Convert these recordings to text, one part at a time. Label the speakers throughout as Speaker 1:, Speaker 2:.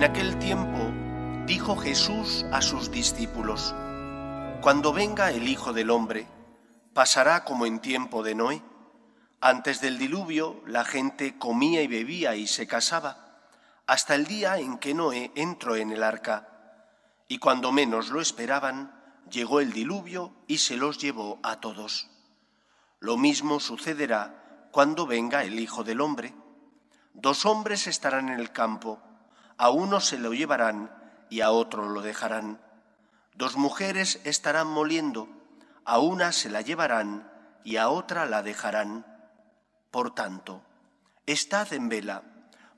Speaker 1: En aquel tiempo dijo Jesús a sus discípulos, Cuando venga el Hijo del Hombre, pasará como en tiempo de Noé. Antes del diluvio la gente comía y bebía y se casaba, hasta el día en que Noé entró en el arca. Y cuando menos lo esperaban, llegó el diluvio y se los llevó a todos. Lo mismo sucederá cuando venga el Hijo del Hombre. Dos hombres estarán en el campo a uno se lo llevarán y a otro lo dejarán. Dos mujeres estarán moliendo, a una se la llevarán y a otra la dejarán. Por tanto, estad en vela,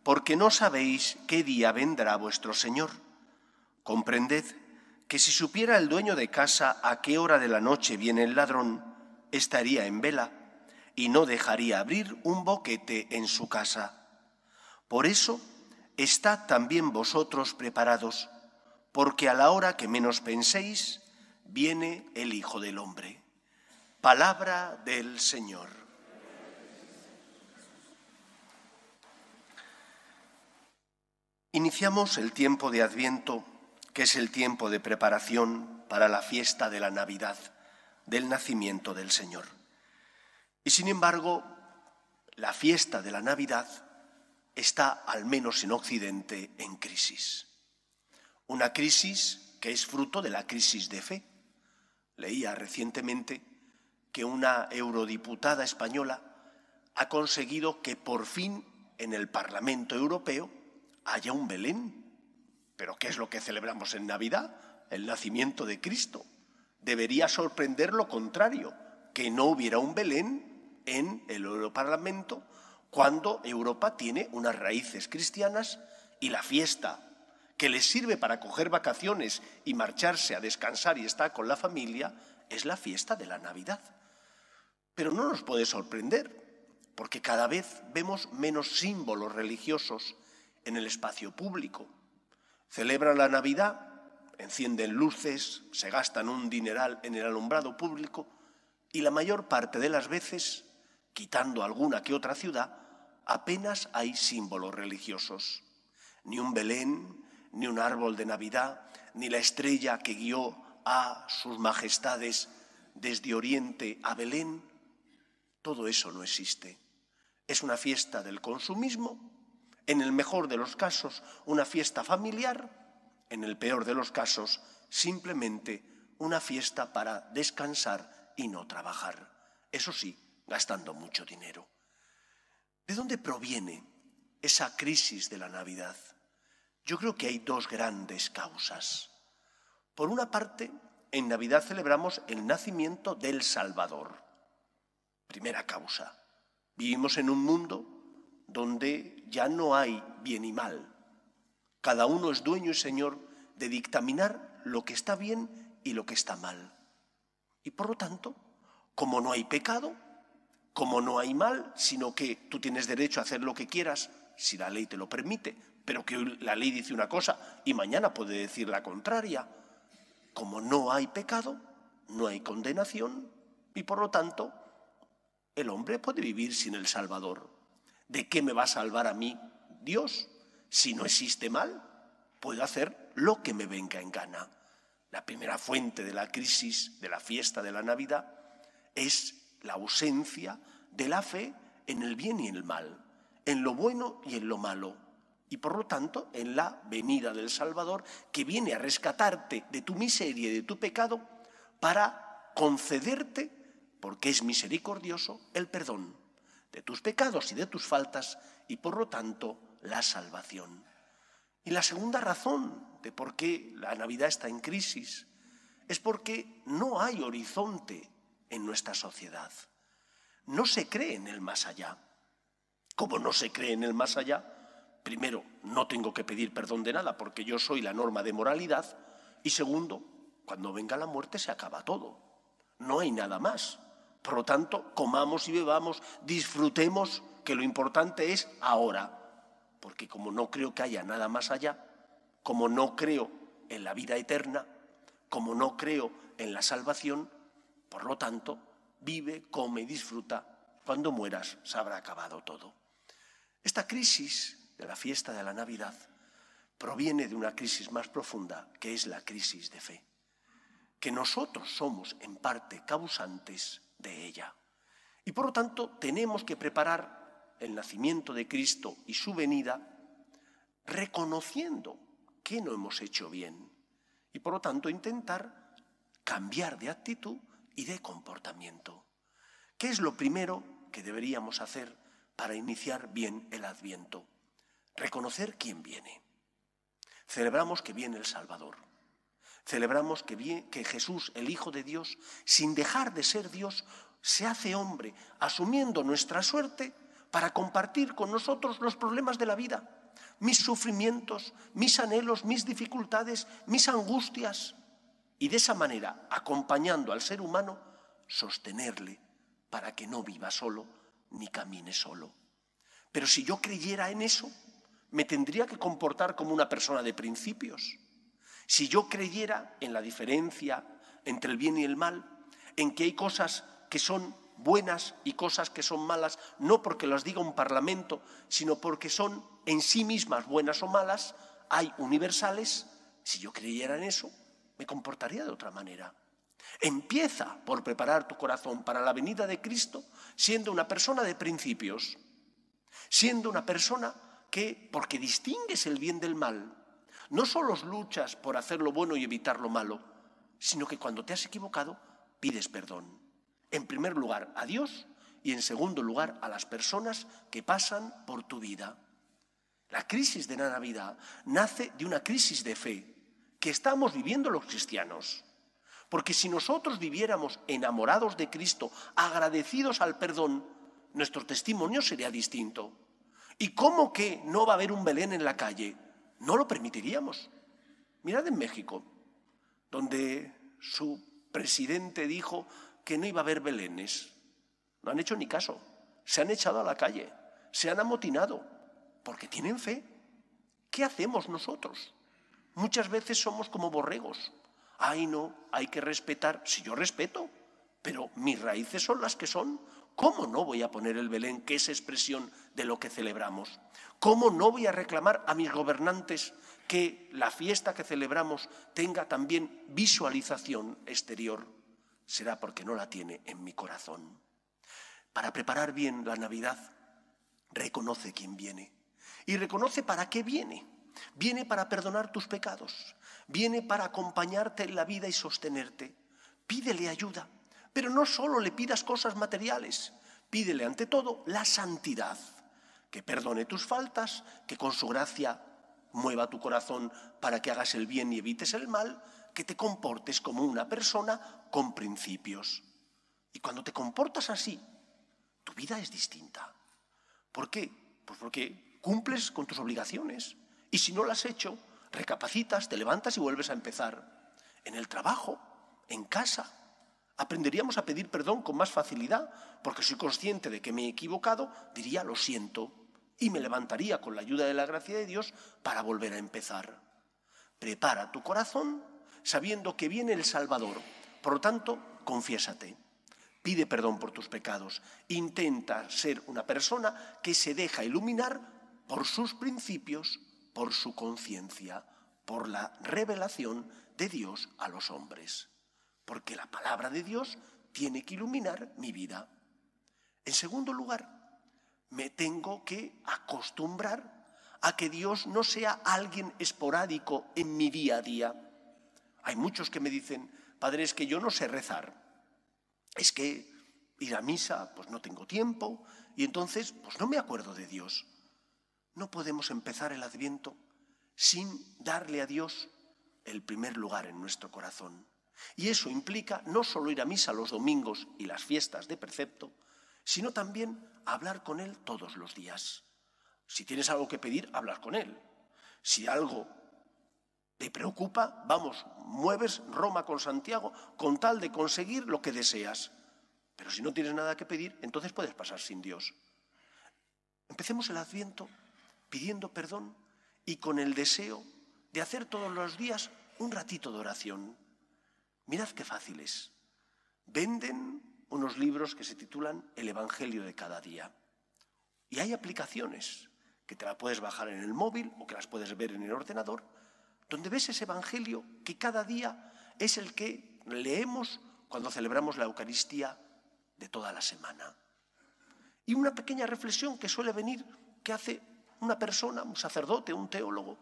Speaker 1: porque no sabéis qué día vendrá vuestro Señor. Comprended que si supiera el dueño de casa a qué hora de la noche viene el ladrón, estaría en vela y no dejaría abrir un boquete en su casa. Por eso, estad también vosotros preparados, porque a la hora que menos penséis, viene el Hijo del Hombre. Palabra del Señor. Iniciamos el tiempo de Adviento, que es el tiempo de preparación para la fiesta de la Navidad, del nacimiento del Señor. Y sin embargo, la fiesta de la Navidad está, al menos en Occidente, en crisis. Una crisis que es fruto de la crisis de fe. Leía recientemente que una eurodiputada española ha conseguido que por fin en el Parlamento Europeo haya un Belén. ¿Pero qué es lo que celebramos en Navidad? El nacimiento de Cristo. Debería sorprender lo contrario, que no hubiera un Belén en el Europarlamento cuando Europa tiene unas raíces cristianas y la fiesta, que les sirve para coger vacaciones y marcharse a descansar y estar con la familia, es la fiesta de la Navidad. Pero no nos puede sorprender, porque cada vez vemos menos símbolos religiosos en el espacio público. Celebran la Navidad, encienden luces, se gastan un dineral en el alumbrado público y la mayor parte de las veces, quitando alguna que otra ciudad, apenas hay símbolos religiosos. Ni un Belén, ni un árbol de Navidad, ni la estrella que guió a sus majestades desde Oriente a Belén, todo eso no existe. Es una fiesta del consumismo, en el mejor de los casos una fiesta familiar, en el peor de los casos simplemente una fiesta para descansar y no trabajar. Eso sí, gastando mucho dinero. ¿De dónde proviene esa crisis de la Navidad? Yo creo que hay dos grandes causas. Por una parte, en Navidad celebramos el nacimiento del Salvador. Primera causa. Vivimos en un mundo donde ya no hay bien y mal. Cada uno es dueño y señor de dictaminar lo que está bien y lo que está mal. Y por lo tanto, como no hay pecado, como no hay mal, sino que tú tienes derecho a hacer lo que quieras, si la ley te lo permite, pero que la ley dice una cosa y mañana puede decir la contraria. Como no hay pecado, no hay condenación y por lo tanto el hombre puede vivir sin el Salvador. ¿De qué me va a salvar a mí Dios? Si no existe mal, puedo hacer lo que me venga en gana. La primera fuente de la crisis, de la fiesta de la Navidad, es la ausencia de la fe en el bien y en el mal, en lo bueno y en lo malo, y por lo tanto en la venida del Salvador que viene a rescatarte de tu miseria y de tu pecado para concederte, porque es misericordioso, el perdón de tus pecados y de tus faltas y por lo tanto la salvación. Y la segunda razón de por qué la Navidad está en crisis es porque no hay horizonte en nuestra sociedad. No se cree en el más allá. Como no se cree en el más allá? Primero, no tengo que pedir perdón de nada porque yo soy la norma de moralidad. Y segundo, cuando venga la muerte se acaba todo. No hay nada más. Por lo tanto, comamos y bebamos, disfrutemos, que lo importante es ahora. Porque como no creo que haya nada más allá, como no creo en la vida eterna, como no creo en la salvación, por lo tanto, vive, come, disfruta. Cuando mueras se habrá acabado todo. Esta crisis de la fiesta de la Navidad proviene de una crisis más profunda, que es la crisis de fe, que nosotros somos en parte causantes de ella. Y por lo tanto tenemos que preparar el nacimiento de Cristo y su venida reconociendo que no hemos hecho bien y por lo tanto intentar cambiar de actitud y de comportamiento. ¿Qué es lo primero que deberíamos hacer para iniciar bien el adviento? Reconocer quién viene. Celebramos que viene el Salvador. Celebramos que, que Jesús, el Hijo de Dios, sin dejar de ser Dios, se hace hombre, asumiendo nuestra suerte para compartir con nosotros los problemas de la vida, mis sufrimientos, mis anhelos, mis dificultades, mis angustias y de esa manera, acompañando al ser humano, sostenerle para que no viva solo ni camine solo. Pero si yo creyera en eso, me tendría que comportar como una persona de principios. Si yo creyera en la diferencia entre el bien y el mal, en que hay cosas que son buenas y cosas que son malas, no porque las diga un parlamento, sino porque son en sí mismas buenas o malas, hay universales, si yo creyera en eso, comportaría de otra manera. Empieza por preparar tu corazón para la venida de Cristo siendo una persona de principios, siendo una persona que, porque distingues el bien del mal, no solo luchas por hacer lo bueno y evitar lo malo, sino que cuando te has equivocado pides perdón. En primer lugar a Dios y en segundo lugar a las personas que pasan por tu vida. La crisis de Navidad nace de una crisis de fe, que estamos viviendo los cristianos. Porque si nosotros viviéramos enamorados de Cristo, agradecidos al perdón, nuestro testimonio sería distinto. ¿Y cómo que no va a haber un Belén en la calle? No lo permitiríamos. Mirad en México, donde su presidente dijo que no iba a haber Belenes. No han hecho ni caso. Se han echado a la calle, se han amotinado, porque tienen fe. ¿Qué hacemos nosotros? Muchas veces somos como borregos. Ay, no, hay que respetar. Si yo respeto, pero mis raíces son las que son. ¿Cómo no voy a poner el Belén, que es expresión de lo que celebramos? ¿Cómo no voy a reclamar a mis gobernantes que la fiesta que celebramos tenga también visualización exterior? Será porque no la tiene en mi corazón. Para preparar bien la Navidad, reconoce quién viene y reconoce para qué viene. Viene para perdonar tus pecados. Viene para acompañarte en la vida y sostenerte. Pídele ayuda. Pero no solo le pidas cosas materiales. Pídele ante todo la santidad. Que perdone tus faltas, que con su gracia mueva tu corazón para que hagas el bien y evites el mal, que te comportes como una persona con principios. Y cuando te comportas así, tu vida es distinta. ¿Por qué? Pues porque cumples con tus obligaciones, y si no lo has hecho, recapacitas, te levantas y vuelves a empezar. En el trabajo, en casa, aprenderíamos a pedir perdón con más facilidad, porque soy consciente de que me he equivocado, diría lo siento, y me levantaría con la ayuda de la gracia de Dios para volver a empezar. Prepara tu corazón sabiendo que viene el Salvador. Por lo tanto, confiésate. Pide perdón por tus pecados. Intenta ser una persona que se deja iluminar por sus principios por su conciencia, por la revelación de Dios a los hombres. Porque la palabra de Dios tiene que iluminar mi vida. En segundo lugar, me tengo que acostumbrar a que Dios no sea alguien esporádico en mi día a día. Hay muchos que me dicen, padre, es que yo no sé rezar. Es que ir a misa, pues no tengo tiempo, y entonces, pues no me acuerdo de Dios. No podemos empezar el adviento sin darle a Dios el primer lugar en nuestro corazón. Y eso implica no solo ir a misa los domingos y las fiestas de precepto, sino también hablar con Él todos los días. Si tienes algo que pedir, hablas con Él. Si algo te preocupa, vamos, mueves Roma con Santiago con tal de conseguir lo que deseas. Pero si no tienes nada que pedir, entonces puedes pasar sin Dios. Empecemos el adviento pidiendo perdón y con el deseo de hacer todos los días un ratito de oración. Mirad qué fácil es. Venden unos libros que se titulan El Evangelio de cada día. Y hay aplicaciones que te las puedes bajar en el móvil o que las puedes ver en el ordenador, donde ves ese Evangelio que cada día es el que leemos cuando celebramos la Eucaristía de toda la semana. Y una pequeña reflexión que suele venir que hace una persona, un sacerdote, un teólogo,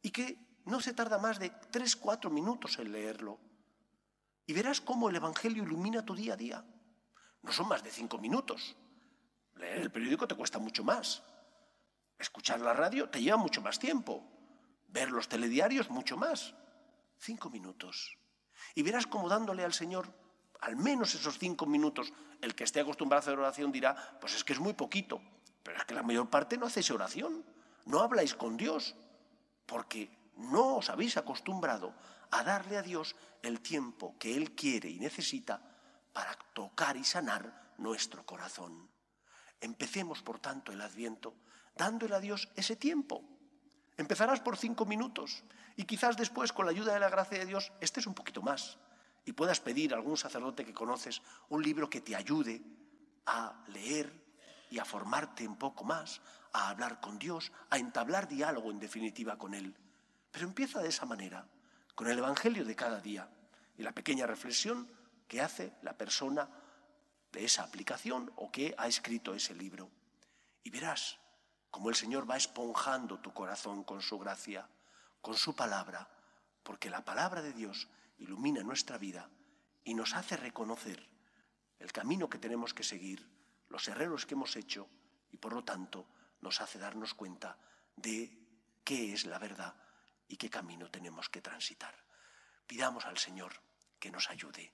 Speaker 1: y que no se tarda más de tres, cuatro minutos en leerlo. Y verás cómo el Evangelio ilumina tu día a día. No son más de cinco minutos. Leer el periódico te cuesta mucho más. Escuchar la radio te lleva mucho más tiempo. Ver los telediarios mucho más. Cinco minutos. Y verás cómo dándole al Señor al menos esos cinco minutos, el que esté acostumbrado a hacer oración dirá, pues es que es muy poquito. Pero es que la mayor parte no hacéis oración, no habláis con Dios, porque no os habéis acostumbrado a darle a Dios el tiempo que Él quiere y necesita para tocar y sanar nuestro corazón. Empecemos, por tanto, el adviento dándole a Dios ese tiempo. Empezarás por cinco minutos y quizás después, con la ayuda de la gracia de Dios, estés un poquito más y puedas pedir a algún sacerdote que conoces un libro que te ayude a leer y a formarte un poco más, a hablar con Dios, a entablar diálogo en definitiva con Él. Pero empieza de esa manera, con el Evangelio de cada día y la pequeña reflexión que hace la persona de esa aplicación o que ha escrito ese libro. Y verás cómo el Señor va esponjando tu corazón con su gracia, con su palabra, porque la palabra de Dios ilumina nuestra vida y nos hace reconocer el camino que tenemos que seguir los errores que hemos hecho y por lo tanto nos hace darnos cuenta de qué es la verdad y qué camino tenemos que transitar. Pidamos al Señor que nos ayude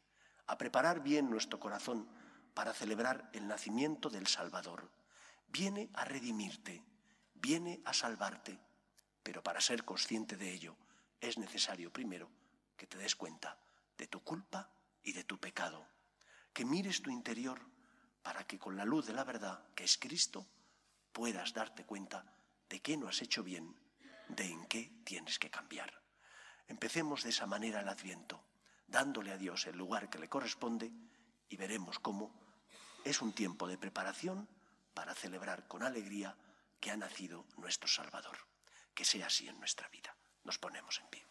Speaker 1: a preparar bien nuestro corazón para celebrar el nacimiento del Salvador. Viene a redimirte, viene a salvarte, pero para ser consciente de ello es necesario primero que te des cuenta de tu culpa y de tu pecado, que mires tu interior, para que con la luz de la verdad, que es Cristo, puedas darte cuenta de qué no has hecho bien, de en qué tienes que cambiar. Empecemos de esa manera el adviento, dándole a Dios el lugar que le corresponde y veremos cómo es un tiempo de preparación para celebrar con alegría que ha nacido nuestro Salvador. Que sea así en nuestra vida. Nos ponemos en pie.